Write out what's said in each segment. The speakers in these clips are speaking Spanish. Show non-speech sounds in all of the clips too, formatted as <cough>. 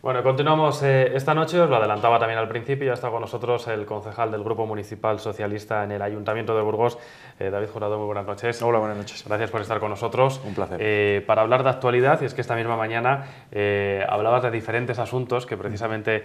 Bueno, continuamos eh, esta noche, os lo adelantaba también al principio, ya está con nosotros el concejal del Grupo Municipal Socialista en el Ayuntamiento de Burgos, eh, David Jurado, muy buenas noches. Hola, buenas noches. Gracias por estar con nosotros. Un placer. Eh, para hablar de actualidad, y es que esta misma mañana hablabas de diferentes asuntos que precisamente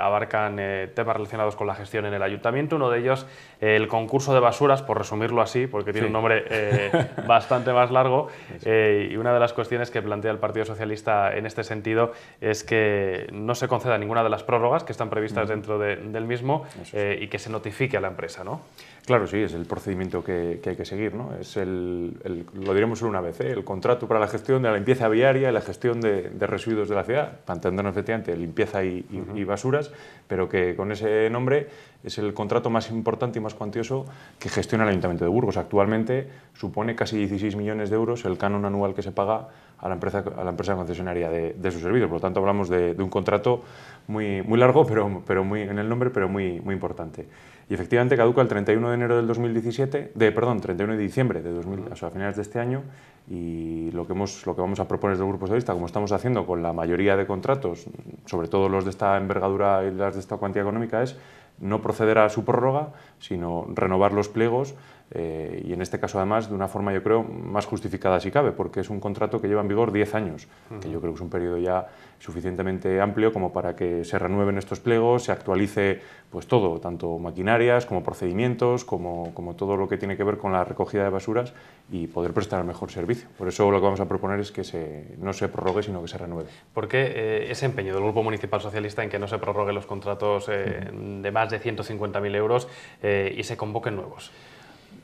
abarcan temas relacionados con la gestión en el Ayuntamiento, uno de ellos el concurso de basuras, por resumirlo así, porque tiene un nombre <laughs> bastante más largo, y una de las cuestiones que plantea el Partido Socialista en este sentido es que no se conceda ninguna de las prórrogas que están previstas dentro del mismo eh, y que se notifique a la empresa, ¿no? Claro, sí, es el procedimiento que, hay que seguir. ¿no? Es el, lo diremos solo una vez, ¿eh? el contrato para la gestión de la limpieza viaria y la gestión de, residuos de la ciudad, para efectivamente limpieza y, basuras, pero que con ese nombre es el contrato más importante y más cuantioso que gestiona el Ayuntamiento de Burgos. Actualmente supone casi 16 millones de euros el canon anual que se paga a la empresa, a la empresa concesionaria de, sus servicios. Por lo tanto, hablamos de, un contrato muy, muy largo, pero, pero muy, en el nombre, pero muy, muy importante y efectivamente caduca el 31 de enero del 2017, de, perdón, 31 de diciembre de 2000, a finales de este año, y lo que, lo que vamos a proponer desde Grupo Grupo Socialista, como estamos haciendo con la mayoría de contratos, sobre todo los de esta envergadura y las de esta cuantía económica, es no proceder a su prórroga, sino renovar los pliegos eh, y en este caso además de una forma yo creo más justificada si cabe, porque es un contrato que lleva en vigor 10 años, que yo creo que es un periodo ya suficientemente amplio como para que se renueven estos pliegos, se actualice pues todo, tanto maquinarias como procedimientos, como, todo lo que tiene que ver con la recogida de basuras y poder prestar el mejor servicio. Por eso lo que vamos a proponer es que no se prorrogue, sino que se renueve. ¿Por qué eh, ese empeño del Grupo Municipal Socialista en que no se prorroguen los contratos eh, de más de 150.000 euros y se convoquen nuevos?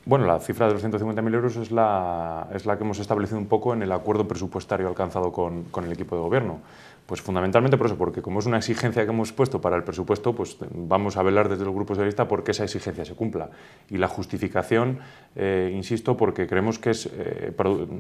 Bueno, la cifra de los 150.000 euros es la, es la que hemos establecido un poco en el acuerdo presupuestario alcanzado con el equipo de gobierno. Pues fundamentalmente por eso, porque como es una exigencia que hemos puesto para el presupuesto, pues vamos a velar desde los grupos de lista porque esa exigencia se cumpla. Y la justificación, eh, insisto, porque creemos que es, eh,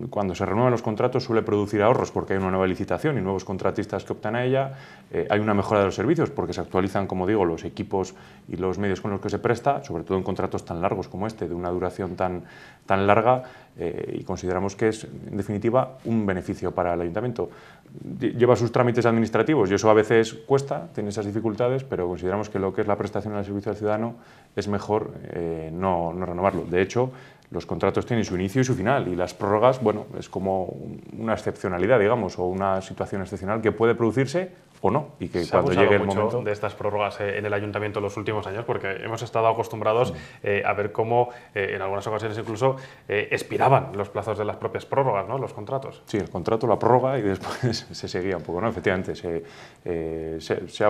cuando se renuevan los contratos suele producir ahorros porque hay una nueva licitación y nuevos contratistas que optan a ella, eh, hay una mejora de los servicios porque se actualizan, como digo, los equipos y los medios con los que se presta, sobre todo en contratos tan largos como este, de una duración tan, tan larga, y consideramos que es, en definitiva, un beneficio para el ayuntamiento lleva sus trámites administrativos y eso a veces cuesta, tiene esas dificultades, pero consideramos que lo que es la prestación al servicio al ciudadano es mejor eh, no, no, renovarlo. De hecho, los contratos tienen su inicio y su final y las prórrogas, bueno, es como una excepcionalidad, digamos, o una situación excepcional que puede producirse o no. Y que cuando llegue el mucho momento. de estas prórrogas eh, en el ayuntamiento en los últimos años, porque hemos estado acostumbrados mm. eh, a ver cómo eh, en algunas ocasiones incluso expiraban los plazos de las propias prórrogas, ¿no? los contratos. Sí, el contrato, la prórroga y después <laughs> se seguía un poco, ¿no? Efectivamente, se, se, ha,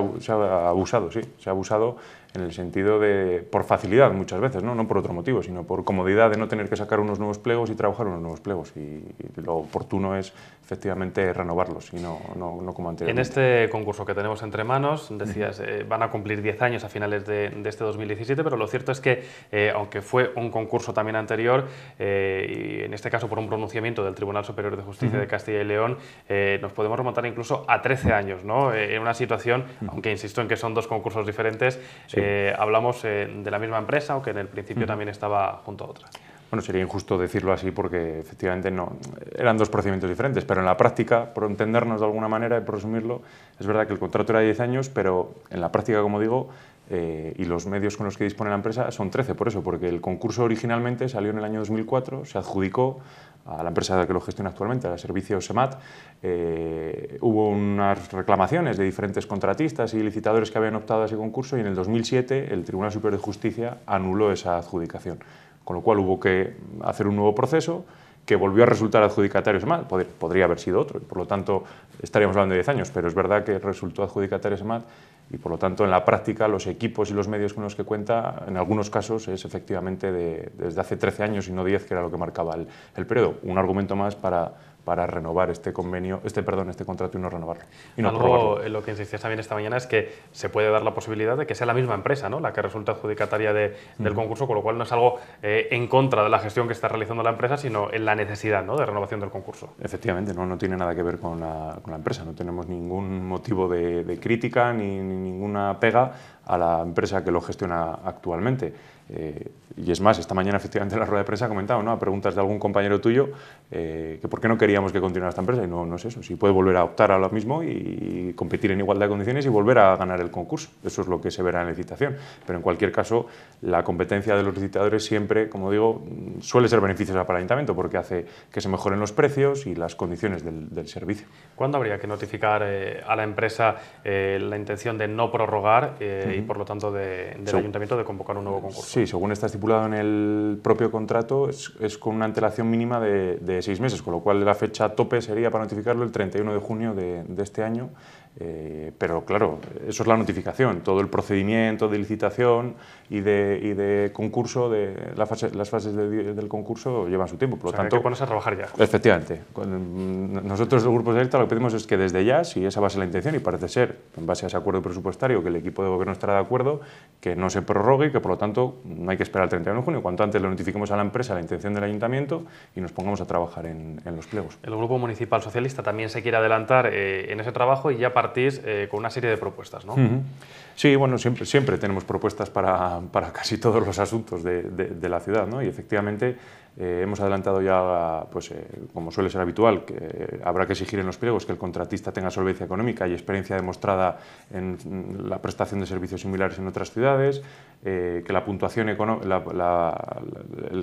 abusado, sí, se ha abusado en el sentido de, por facilidad muchas veces, ¿no? no por otro motivo, sino por comodidad de no tener que sacar unos nuevos plegos y trabajar unos nuevos plegos. Y, lo oportuno es efectivamente renovarlos y no, no, no como anteriormente. En este concurso que tenemos entre manos. Decías, eh, van a cumplir 10 años a finales de, este 2017, pero lo cierto es que, eh, aunque fue un concurso también anterior, eh, y en este caso por un pronunciamiento del Tribunal Superior de Justicia de Castilla y León, nos podemos remontar incluso a 13 años, ¿no? en una situación, aunque insisto en que son dos concursos diferentes, hablamos de la misma empresa, aunque en el principio también estaba junto a otra. Bueno, sería injusto decirlo así porque efectivamente no, eran dos procedimientos diferentes, pero en la práctica, por entendernos de alguna manera y por resumirlo, es verdad que el contrato era de 10 años, pero en la práctica, como digo, eh, y los medios con los que dispone la empresa son 13, por eso, porque el concurso originalmente salió en el año 2004, se adjudicó a la empresa que lo gestiona actualmente, a la Servicio SEMAT, eh, hubo unas reclamaciones de diferentes contratistas y licitadores que habían optado a ese concurso y en el 2007 el Tribunal Superior de Justicia anuló esa adjudicación. Con lo cual hubo que hacer un nuevo proceso que volvió a resultar adjudicatario. SEMAT, podría haber sido otro, por lo tanto estaríamos hablando de 10 años, pero es verdad que resultó adjudicatario SEMAT y por lo tanto en la práctica los equipos y los medios con los que cuenta en algunos casos es efectivamente desde hace 13 años y no 10, que era lo que marcaba el periodo. Un argumento más para, para renovar este convenio, este perdón, este contrato y no renovarlo. Y Algo lo que insistías también esta mañana es que se puede dar la posibilidad de que sea la misma empresa, La que resulta adjudicataria del concurso, con lo cual no es algo eh, en contra de la gestión que está realizando la empresa, sino en la necesidad, ¿no? De renovación del concurso. Efectivamente, no, tiene nada que ver con la, empresa. No tenemos ningún motivo de, crítica ni ninguna pega a la empresa que lo gestiona actualmente. Eh, y es más, esta mañana efectivamente la rueda de prensa ha comentado, A preguntas de algún compañero tuyo, eh, que por qué no queríamos que continuara esta empresa. Y no, no es eso, si puede volver a optar a lo mismo y competir en igualdad de condiciones y volver a ganar el concurso. Eso es lo que se verá en la licitación. Pero en cualquier caso, la competencia de los licitadores siempre, como digo, suele ser beneficiosa para el ayuntamiento porque hace que se mejoren los precios y las condiciones del, servicio. ¿Cuándo habría que notificar eh, a la empresa la intención de no prorrogar y por lo tanto del ayuntamiento de convocar un nuevo concurso? Sí, según está estipulado en el propio contrato, es, con una antelación mínima de, seis meses, con lo cual la fecha tope sería para notificarlo el 31 de junio de este año eh, pero claro, eso es la notificación, todo el procedimiento de licitación y de, de concurso, de las fases del concurso llevan su tiempo. Por lo tanto, que pones a trabajar ya. Efectivamente. Mm, nosotros del Grupo de lo que pedimos es que desde ya, si esa va a ser la intención y parece ser, en base a ese acuerdo presupuestario, que el equipo de gobierno estará de acuerdo, que no se prorrogue, y que por lo tanto no mm, hay que esperar el 31 de junio. Cuanto antes le notifiquemos a la empresa la intención del ayuntamiento y nos pongamos a trabajar en, los pliegos. El Grupo Municipal Socialista también se quiere adelantar eh, en ese trabajo y ya para eh, con una serie de propuestas, ¿no? Sí, bueno, siempre, siempre tenemos propuestas para, casi todos los asuntos de, la ciudad, ¿no? Y efectivamente eh, hemos adelantado ya, pues, eh, como suele ser habitual, que habrá que exigir en los pliegos que el contratista tenga solvencia económica y experiencia demostrada en la prestación de servicios similares en otras ciudades, que la puntuación el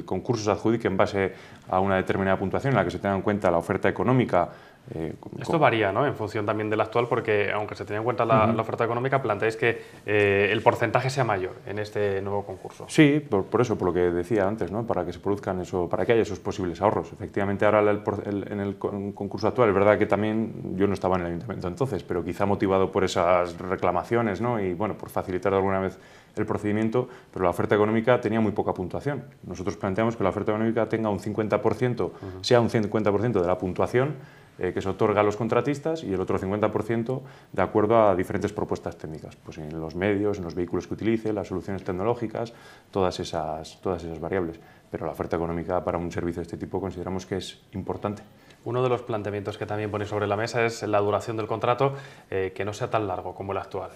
concurso se adjudique en base a una determinada puntuación en la que se tenga en cuenta la oferta económica eh, Esto varía, ¿no? En función también del actual, porque aunque se tenga en cuenta la, oferta económica, planteáis que eh, el porcentaje sea mayor en este nuevo concurso. Sí, por, eso, por lo que decía antes, ¿no? Para que se produzcan eso, para que haya esos posibles ahorros. Efectivamente, ahora en el concurso actual, es verdad que también yo no estaba en el ayuntamiento entonces, pero quizá motivado por esas reclamaciones, ¿no? Y bueno, por facilitar alguna vez el procedimiento, pero la oferta económica tenía muy poca puntuación. Nosotros planteamos que la oferta económica tenga un 50%, sea un 50% de la puntuación eh, que se otorga a los contratistas y el otro 50% de acuerdo a diferentes propuestas técnicas, pues en los medios, en los vehículos que utilice, las soluciones tecnológicas, todas esas, todas esas variables. Pero la oferta económica para un servicio de este tipo consideramos que es importante. Uno de los planteamientos que también pone sobre la mesa es la duración del contrato, eh, que no sea tan largo como el actual.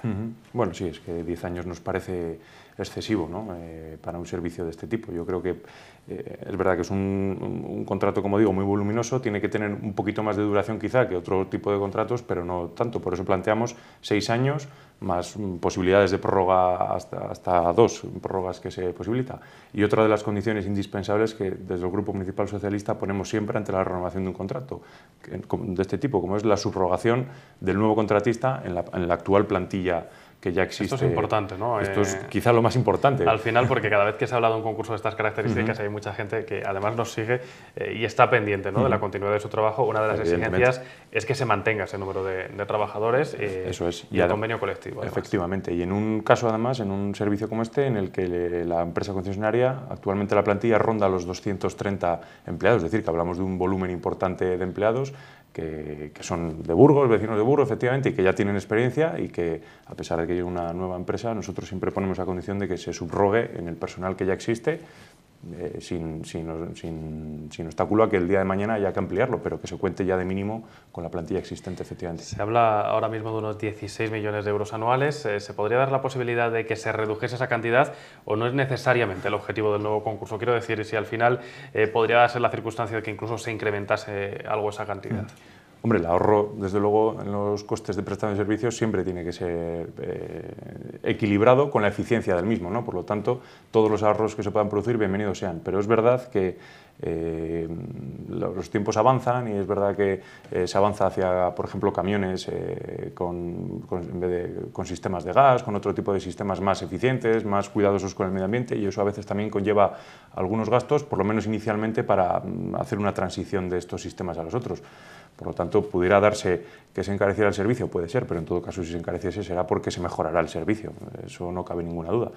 Bueno, sí, es que 10 años nos parece excesivo ¿no? Eh, para un servicio de este tipo. Yo creo que eh, es verdad que es un, un, contrato, como digo, muy voluminoso, tiene que tener un poquito más de duración quizá que otro tipo de contratos, pero no tanto. Por eso planteamos 6 años más posibilidades de prórroga hasta, hasta dos prórrogas que se posibilita. Y otra de las condiciones indispensables que desde el Grupo Municipal Socialista ponemos siempre ante la renovación de un contrato de este tipo, como es la subrogación del nuevo contratista en la, en la actual plantilla que ya existe. Esto es importante, ¿no? Esto es eh, quizá lo más importante. Al final, porque cada vez que se ha hablado de un concurso de estas características, hay mucha gente que además nos sigue eh, y está pendiente de la continuidad de su trabajo. Una de las exigencias es que se mantenga ese número de, trabajadores eh, y el convenio colectivo. Efectivamente. Y en un caso, además, en un servicio como este, en el que la empresa concesionaria, actualmente la plantilla ronda los 230 empleados, es decir, que hablamos de un volumen importante de empleados, que, son de Burgos, vecinos de Burgos, efectivamente, y que ya tienen experiencia y que, a pesar de que hay una nueva empresa, nosotros siempre ponemos la condición de que se subrogue en el personal que ya existe eh, sin, obstáculo a que el día de mañana haya que ampliarlo, pero que se cuente ya de mínimo con la plantilla existente, efectivamente. Se habla ahora mismo de unos 16 millones de euros anuales. Eh, ¿Se podría dar la posibilidad de que se redujese esa cantidad o no es necesariamente el objetivo del nuevo concurso? Quiero decir, si al final eh, podría ser la circunstancia de que incluso se incrementase algo esa cantidad. Mm. Hombre, el ahorro, desde luego, en los costes de prestación de servicios siempre tiene que ser eh, equilibrado con la eficiencia del mismo, ¿no? Por lo tanto, todos los ahorros que se puedan producir, bienvenidos sean. Pero es verdad que eh, los tiempos avanzan y es verdad que eh, se avanza hacia, por ejemplo, camiones con sistemas de gas, con otro tipo de sistemas más eficientes, más cuidadosos con el medio ambiente y eso a veces también conlleva algunos gastos, por lo menos inicialmente, para mm, hacer una transición de estos sistemas a los otros. Por lo tanto, pudiera darse que se encareciera el servicio, puede ser, pero en todo caso si se encareciese será porque se mejorará el servicio, eso no cabe ninguna duda.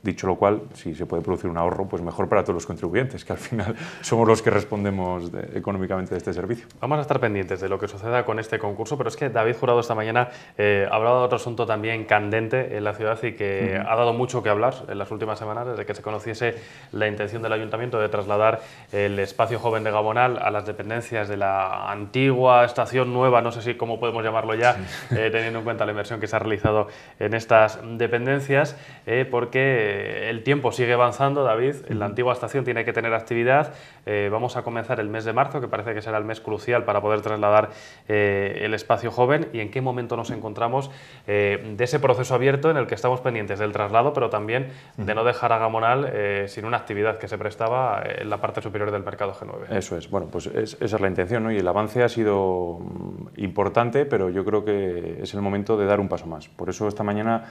Dicho lo cual, si se puede producir un ahorro, pues mejor para todos los contribuyentes, que al final <laughs> somos los que respondemos económicamente de este servicio. Vamos a estar pendientes de lo que suceda con este concurso, pero es que David Jurado esta mañana ha eh, hablado de otro asunto también candente en la ciudad y que ha dado mucho que hablar en las últimas semanas, desde que se conociese la intención del ayuntamiento de trasladar el espacio joven de Gabonal a las dependencias de la antigua estación nueva, no sé si cómo podemos llamarlo ya, eh, teniendo en cuenta la inversión que se ha realizado en estas dependencias, eh, porque eh, el tiempo sigue avanzando, David. La antigua estación tiene que tener actividad. Eh, vamos a comenzar el mes de marzo, que parece que será el mes crucial para poder trasladar eh, el espacio joven. ¿Y en qué momento nos encontramos de ese proceso abierto en el que estamos pendientes del traslado, pero también de no dejar a Gamonal sin una actividad que se prestaba en la parte superior del mercado G9? Eso es. Bueno, pues esa es la intención, Y el avance ha sido mm, importante, pero yo creo que es el momento de dar un paso más. Por eso esta mañana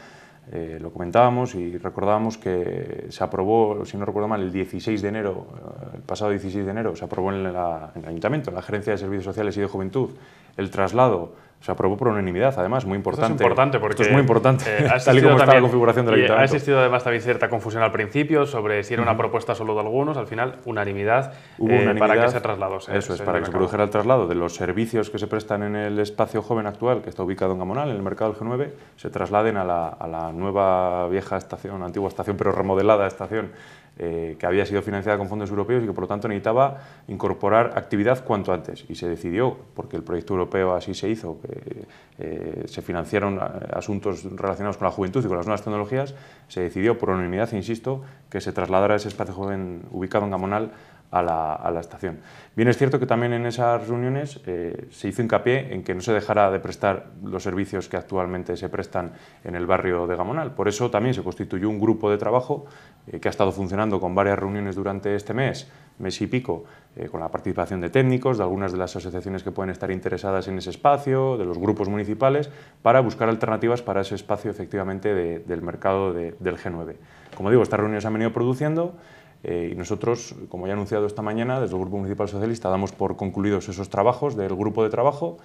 eh, lo comentábamos y recordábamos que se aprobó, si no recuerdo mal, el 16 de enero, eh, el pasado 16 de enero, se aprobó en, el Ayuntamiento, en la Gerencia de Servicios Sociales y de Juventud, el traslado se aprobó por unanimidad, además, muy importante. Esto es importante porque... es muy importante, eh, <laughs> tal y como está la configuración del ayuntamiento. Ha existido además también cierta confusión al principio sobre si era una propuesta solo de algunos, al final unanimidad, eh, para que se trasladase. Eso es, para que se produjera el traslado de los servicios que se prestan en el espacio joven actual, que está ubicado en Gamonal, en el mercado del G9, se trasladen a la, a la nueva vieja estación, antigua estación, pero remodelada estación eh, que había sido financiada con fondos europeos y que por lo tanto necesitaba incorporar actividad cuanto antes. Y se decidió, porque el proyecto europeo así se hizo, que eh, se financiaron eh, asuntos relacionados con la juventud y con las nuevas tecnologías, se decidió por unanimidad, insisto, que se trasladara ese espacio joven ubicado en Gamonal a la, estación. Bien es cierto que también en esas reuniones eh, se hizo hincapié en que no se dejara de prestar los servicios que actualmente se prestan en el barrio de Gamonal. Por eso también se constituyó un grupo de trabajo eh, que ha estado funcionando con varias reuniones durante este mes, mes y pico, eh, con la participación de técnicos, de algunas de las asociaciones que pueden estar interesadas en ese espacio, de los grupos municipales, para buscar alternativas para ese espacio efectivamente del mercado del G9. Como digo, estas reuniones han venido produciendo eh, y nosotros, como ya he anunciado esta mañana, desde el Grupo Municipal Socialista damos por concluidos esos trabajos del grupo de trabajo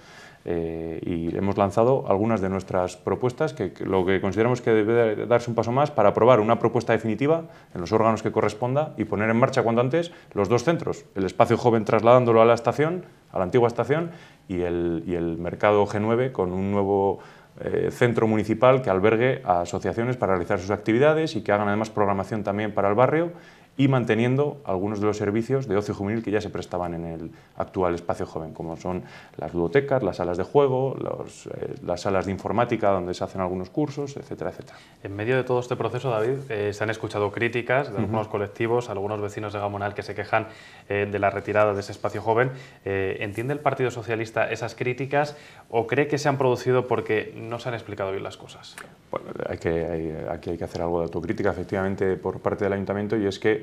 eh, y hemos lanzado algunas de nuestras propuestas, que, lo que consideramos que debe darse un paso más para aprobar una propuesta definitiva en los órganos que corresponda y poner en marcha cuanto antes los dos centros, el espacio joven trasladándolo a la estación, a la antigua estación, y el, mercado G9 con un nuevo eh, centro municipal que albergue a asociaciones para realizar sus actividades y que hagan además programación también para el barrio y manteniendo algunos de los servicios de ocio juvenil que ya se prestaban en el actual espacio joven, como son las bibliotecas, las salas de juego, eh, las salas de informática donde se hacen algunos cursos, etcétera, etcétera. En medio de todo este proceso, David, eh, se han escuchado críticas de algunos colectivos, algunos vecinos de Gamonal que se quejan eh, de la retirada de ese espacio joven. ¿Entiende el Partido Socialista esas críticas o cree que se han producido porque no se han explicado bien las cosas? Bueno, aquí hay que hacer algo de autocrítica, efectivamente, por parte del Ayuntamiento, y es que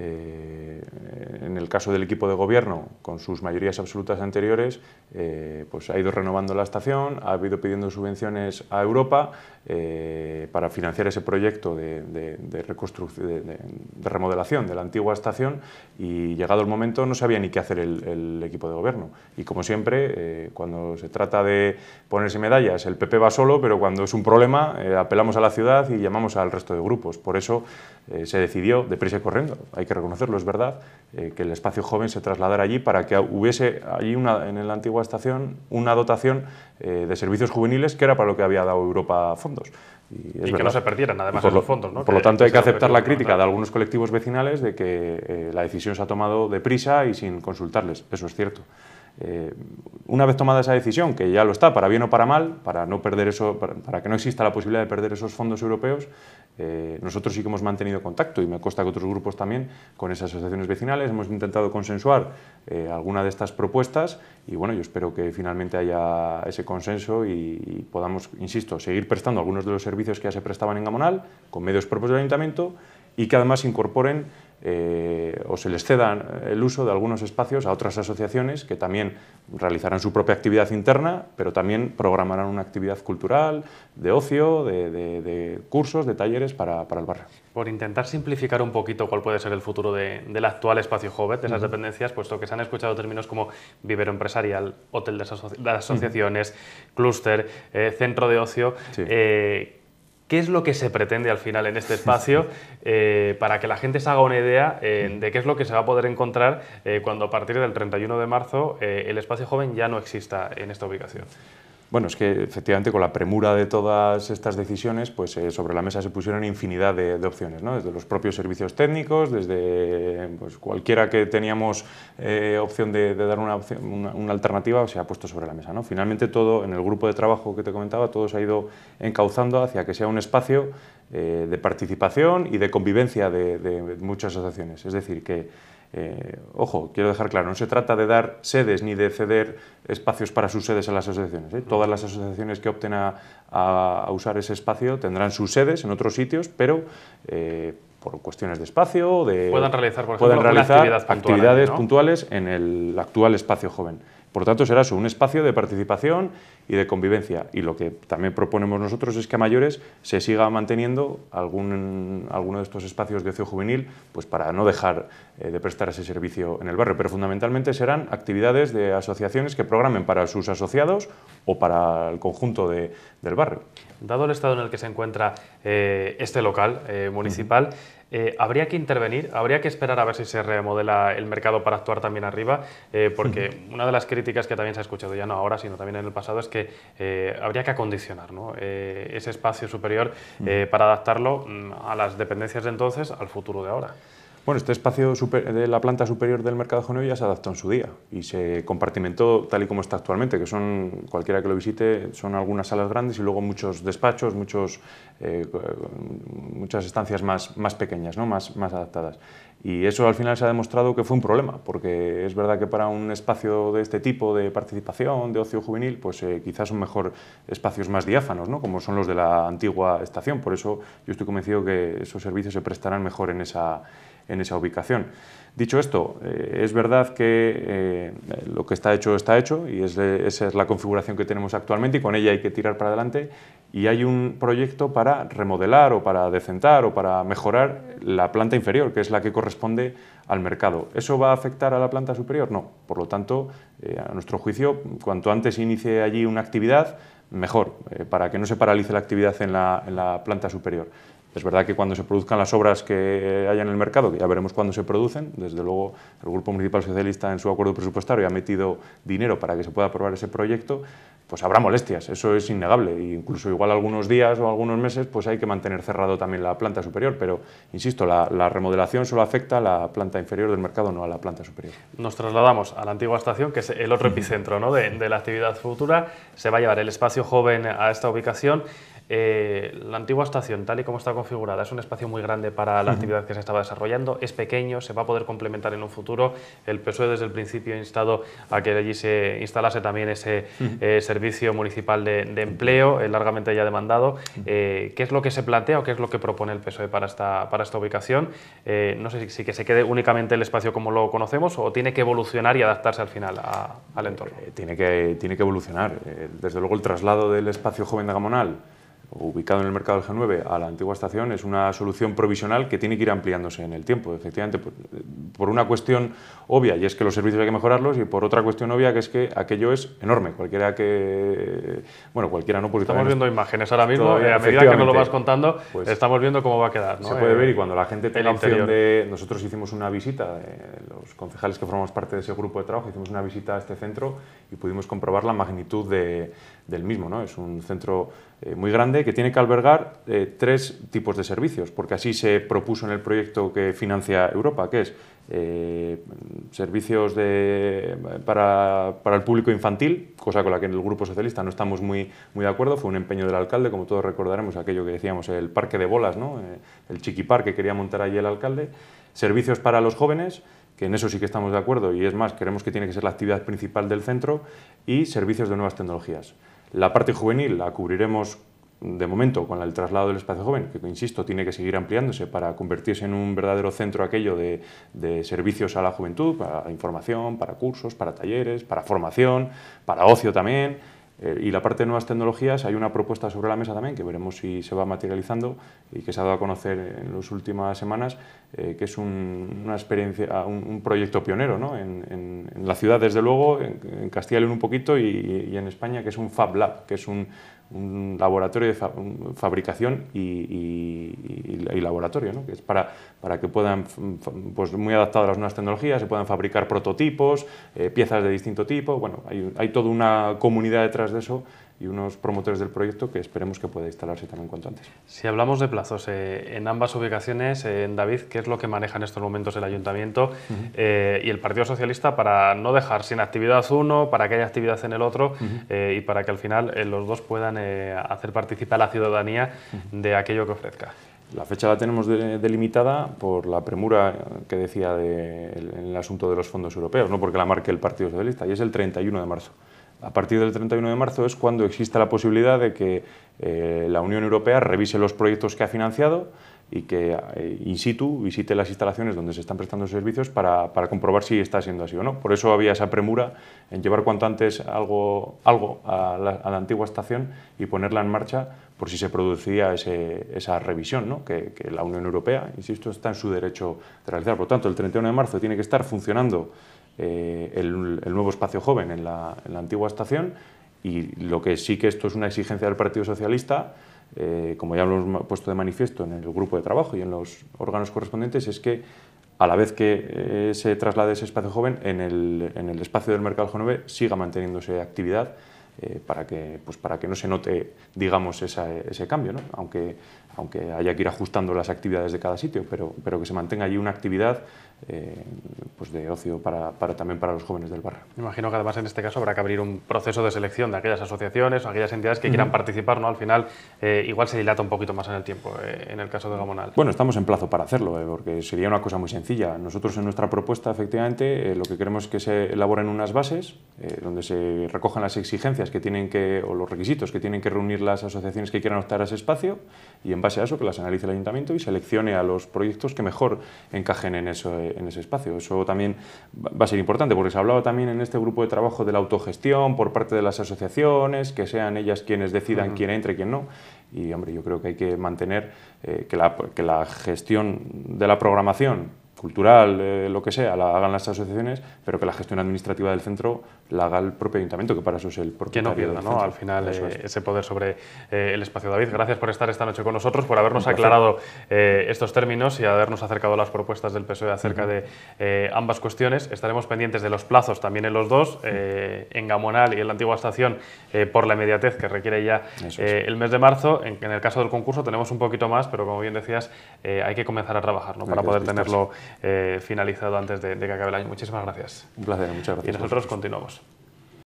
Eh, en el caso del equipo de gobierno, con sus mayorías absolutas anteriores, eh, pues ha ido renovando la estación, ha ido pidiendo subvenciones a Europa eh, para financiar ese proyecto de, de, de, remodelación de la antigua estación y llegado el momento no sabía ni qué hacer el, el equipo de gobierno. Y como siempre, cuando se trata de ponerse medallas, el PP va solo, pero cuando es un problema apelamos a la ciudad y llamamos al resto de grupos. Por eso se decidió deprisa y corriendo. Hay que reconocerlo, es verdad, eh, que el espacio joven se trasladara allí para que hubiese allí una, en la antigua estación una dotación eh, de servicios juveniles que era para lo que había dado Europa fondos. Y, que no se perdieran además los fondos. Por lo tanto hay que aceptar la crítica de algunos colectivos vecinales de que eh, la decisión se ha tomado deprisa y sin consultarles, eso es cierto. Eh, una vez tomada esa decisión, que ya lo está, para bien o para mal, para, no perder eso, para, que no exista la posibilidad de perder esos fondos europeos, eh, nosotros sí que hemos mantenido contacto, y me consta que otros grupos también, con esas asociaciones vecinales, hemos intentado consensuar eh, alguna de estas propuestas, y bueno, yo espero que finalmente haya ese consenso y, y, podamos, insisto, seguir prestando algunos de los servicios que ya se prestaban en Gamonal, con medios propios del Ayuntamiento, y que además incorporen eh, o se les ceda el uso de algunos espacios a otras asociaciones que también realizarán su propia actividad interna, pero también programarán una actividad cultural, de ocio, de, cursos, de talleres para, el barrio. Por intentar simplificar un poquito cuál puede ser el futuro del actual espacio joven, de esas dependencias, puesto que se han escuchado términos como vivero empresarial, hotel de, asociaciones, clúster, eh, centro de ocio, eh, ¿Qué es lo que se pretende al final en este espacio eh, para que la gente se haga una idea eh, de qué es lo que se va a poder encontrar eh, cuando a partir del 31 de marzo el espacio joven ya no exista en esta ubicación? Bueno, es que efectivamente con la premura de todas estas decisiones, pues eh, sobre la mesa se pusieron infinidad de, opciones, ¿no? desde los propios servicios técnicos, desde pues, cualquiera que teníamos eh, opción de, dar una, opción, una, alternativa, se ha puesto sobre la mesa. Finalmente todo, en el grupo de trabajo que te comentaba, todo se ha ido encauzando hacia que sea un espacio eh, de participación y de convivencia de, de muchas asociaciones. Es decir, que eh, ojo, quiero dejar claro, no se trata de dar sedes ni de ceder espacios para sus sedes a las asociaciones. ¿eh? Todas las asociaciones que opten a, usar ese espacio tendrán sus sedes en otros sitios, pero eh, por cuestiones de espacio, de, puedan realizar, por ejemplo, actividades puntuales en el actual espacio joven. Por tanto, será un espacio de participación y de convivencia. Y lo que también proponemos nosotros es que a mayores se siga manteniendo algún, alguno de estos espacios de ocio juvenil pues para no dejar eh, de prestar ese servicio en el barrio. Pero fundamentalmente serán actividades de asociaciones que programen para sus asociados o para el conjunto del barrio. Dado el estado en el que se encuentra eh, este local eh, municipal, eh, ¿Habría que intervenir? ¿Habría que esperar a ver si se remodela el mercado para actuar también arriba? Eh, porque una de las críticas que también se ha escuchado, ya no ahora, sino también en el pasado, es que eh, habría que acondicionar ese espacio superior para adaptarlo mm, a las dependencias de entonces al futuro de ahora. Bueno, este espacio de la planta superior del Mercado Joneo ya se adaptó en su día y se compartimentó tal y como está actualmente, que son, cualquiera que lo visite, son algunas salas grandes y luego muchos despachos, muchos, eh, muchas estancias más, más pequeñas, ¿no? más, más adaptadas. Y eso al final se ha demostrado que fue un problema, porque es verdad que para un espacio de este tipo de participación, de ocio juvenil, pues eh, quizás son mejor espacios más diáfanos, ¿no? como son los de la antigua estación. Por eso yo estoy convencido que esos servicios se prestarán mejor en esa en esa ubicación. Dicho esto, eh, es verdad que eh, lo que está hecho está hecho y esa es la configuración que tenemos actualmente y con ella hay que tirar para adelante y hay un proyecto para remodelar o para decentar o para mejorar la planta inferior, que es la que corresponde al mercado. ¿Eso va a afectar a la planta superior? No. Por lo tanto, eh, a nuestro juicio, cuanto antes inicie allí una actividad, mejor, para que no se paralice la actividad en la planta superior. Es verdad que cuando se produzcan las obras que haya en el mercado, que ya veremos cuándo se producen, desde luego el Grupo Municipal Socialista en su acuerdo presupuestario ha metido dinero para que se pueda aprobar ese proyecto, pues habrá molestias, eso es innegable. E incluso igual algunos días o algunos meses pues hay que mantener cerrado también la planta superior, pero insisto, la, remodelación solo afecta a la planta inferior del mercado, no a la planta superior. Nos trasladamos a la antigua estación, que es el otro <laughs> epicentro de la actividad futura. Se va a llevar el espacio joven a esta ubicación. Eh, la antigua estación, tal y como está configurada, es un espacio muy grande para la actividad que se estaba desarrollando, es pequeño, se va a poder complementar en un futuro. El PSOE desde el principio ha instado a que allí se instalase también ese eh, servicio municipal de, empleo, eh, largamente ya demandado. ¿Qué es lo que se plantea o qué es lo que propone el PSOE para esta, para ubicación? no sé si, que se quede únicamente el espacio como lo conocemos o tiene que evolucionar y adaptarse al final al entorno. tiene, que, tiene que evolucionar. desde luego el traslado del espacio joven de Gamonal ubicado en el mercado del G9 a la antigua estación es una solución provisional que tiene que ir ampliándose en el tiempo, efectivamente, por, una cuestión obvia, y es que los servicios hay que mejorarlos, y por otra cuestión obvia, que es que aquello es enorme, cualquiera que... Bueno, cualquiera no, porque Estamos viendo imágenes ahora mismo, eh, a medida que nos lo vas contando, pues estamos viendo cómo va a quedar. Se puede eh, ver, y cuando la gente tenga opción de... Nosotros hicimos una visita, eh, los concejales que formamos parte de ese grupo de trabajo, hicimos una visita a este centro y pudimos comprobar la magnitud del mismo, ¿no? Es un centro eh, muy grande que tiene que albergar eh, tres tipos de servicios, porque así se propuso en el proyecto que financia Europa, que es eh, servicios para, el público infantil, cosa con la que en el Grupo Socialista no estamos muy, muy de acuerdo, fue un empeño del alcalde, como todos recordaremos aquello que decíamos, el parque de bolas, ¿no? el chiquipar que quería montar allí el alcalde, servicios para los jóvenes, que en eso sí que estamos de acuerdo, y es más, queremos que tiene que ser la actividad principal del centro, y servicios de nuevas tecnologías. La parte juvenil la cubriremos de momento con el traslado del espacio joven, que insisto, tiene que seguir ampliándose para convertirse en un verdadero centro aquello de, de, servicios a la juventud, para información, para cursos, para talleres, para formación, para ocio también. Eh, y la parte de nuevas tecnologías, hay una propuesta sobre la mesa también, que veremos si se va materializando y que se ha dado a conocer en las últimas semanas, eh, que es un, una experiencia, ah, un, proyecto pionero ¿no? en, la ciudad, desde luego, en, Castilla y León un poquito y, en España, que es un Fab Lab, que es un, un laboratorio de fabricación y, laboratorio, ¿no? que es para, para que puedan, pues muy adaptado a las nuevas tecnologías, se puedan fabricar prototipos, eh, piezas de distinto tipo, bueno, hay, toda una comunidad detrás de eso y unos promotores del proyecto que esperemos que pueda instalarse también cuanto antes. Si hablamos de plazos, eh, en ambas ubicaciones, eh, en David, ¿qué es lo que maneja en estos momentos el Ayuntamiento eh, y el Partido Socialista para no dejar sin actividad uno, para que haya actividad en el otro y para que al final los dos puedan hacer participar a la ciudadanía de aquello que ofrezca? La fecha la tenemos delimitada por la premura que decía en el asunto de los fondos europeos, no porque la marque el Partido Socialista, y es el 31 de marzo a partir del 31 de marzo es cuando exista la posibilidad de que eh, la Unión Europea revise los proyectos que ha financiado y que eh, in situ visite las instalaciones donde se están prestando servicios para, comprobar si está siendo así o no. Por eso había esa premura en llevar cuanto antes algo, algo a, la, antigua estación y ponerla en marcha por si se producía esa revisión, ¿no? que, que la Unión Europea, insisto, está en su derecho de realizar. Por lo tanto, el 31 de marzo tiene que estar funcionando eh, el, nuevo espacio joven en la, antigua estación y lo que sí que esto es una exigencia del Partido Socialista, eh, como ya lo hemos puesto de manifiesto en el grupo de trabajo y en los órganos correspondientes, es que a la vez que eh, se traslade ese espacio joven, en el, espacio del mercado j 9 siga manteniéndose actividad para, que, pues para que no se note digamos, ese cambio, ¿no? aunque aunque haya que ir ajustando las actividades de cada sitio, pero, pero que se mantenga allí una actividad eh, pues de ocio para, para, también para los jóvenes del barrio. Imagino que además en este caso habrá que abrir un proceso de selección de aquellas asociaciones o aquellas entidades que quieran participar, ¿no? Al final eh, igual se dilata un poquito más en el tiempo, eh, en el caso de Gamonal. Bueno, estamos en plazo para hacerlo, porque sería una cosa muy sencilla. Nosotros en nuestra propuesta, efectivamente, lo que queremos es que se elaboren unas bases donde se recojan las exigencias que tienen que, o los requisitos que tienen que reunir las asociaciones que quieran optar a ese espacio y eso que las analice el ayuntamiento y seleccione a los proyectos que mejor encajen en, ese espacio. Eso también va a ser importante porque se hablaba también en este grupo de trabajo de la autogestión por parte de las asociaciones, que sean ellas quienes decidan quién entre y quién no. Y hombre, yo creo que hay que mantener eh, que la gestión de la programación cultural, eh, lo que sea, la hagan las asociaciones, pero que la gestión administrativa del centro la haga el propio ayuntamiento, que para eso es el propio Que no pierda, Al final, eh, ese poder sobre eh, el espacio. David, gracias por estar esta noche con nosotros, por habernos aclarado estos términos y habernos acercado a las propuestas del PSOE acerca de ambas cuestiones. Estaremos pendientes de los plazos también en los dos, en Gamonal y en la antigua estación, por la inmediatez que requiere ya el mes de marzo. En, el caso del concurso tenemos un poquito más, pero como bien decías, hay que comenzar a trabajar ¿no? para poder tenerlo. Eh, finalizado antes de, de, que acabe el año. Muchísimas gracias. Un placer, muchas gracias. Y nosotros continuamos.